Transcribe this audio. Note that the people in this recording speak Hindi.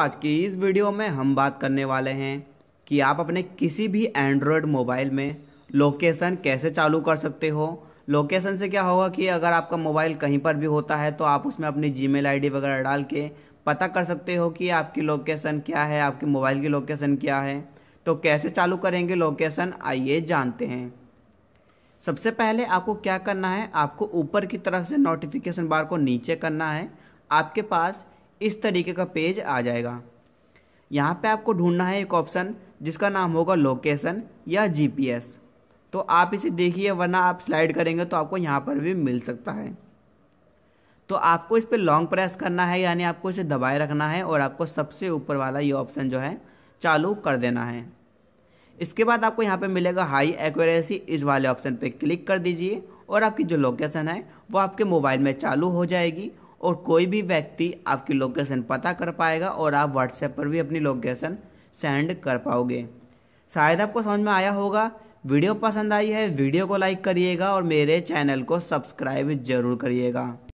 आज की इस वीडियो में हम बात करने वाले हैं कि आप अपने किसी भी एंड्रॉयड मोबाइल में लोकेशन कैसे चालू कर सकते हो लोकेशन से क्या होगा कि अगर आपका मोबाइल कहीं पर भी होता है तो आप उसमें अपनी जीमेल आईडी वगैरह डाल के पता कर सकते हो कि आपकी लोकेशन क्या है आपके मोबाइल की लोकेशन क्या है तो कैसे चालू करेंगे लोकेशन आइए जानते हैं सबसे पहले आपको क्या करना है आपको ऊपर की तरफ से नोटिफिकेशन बार को नीचे करना है आपके पास इस तरीके का पेज आ जाएगा यहाँ पे आपको ढूंढना है एक ऑप्शन जिसका नाम होगा लोकेशन या जीपीएस तो आप इसे देखिए वरना आप स्लाइड करेंगे तो आपको यहाँ पर भी मिल सकता है तो आपको इस पर लॉन्ग प्रेस करना है यानी आपको इसे दबाए रखना है और आपको सबसे ऊपर वाला ये ऑप्शन जो है चालू कर देना है इसके बाद आपको यहाँ पे मिलेगा हाई एक्यूरेसी इस वाले ऑप्शन पे क्लिक कर दीजिए और आपकी जो लोकेशन है वो आपके मोबाइल में चालू हो जाएगी और कोई भी व्यक्ति आपकी लोकेशन पता कर पाएगा और आप व्हाट्सएप पर भी अपनी लोकेशन सेंड कर पाओगे शायद आपको समझ में आया होगा वीडियो पसंद आई है वीडियो को लाइक करिएगा और मेरे चैनल को सब्सक्राइब ज़रूर करिएगा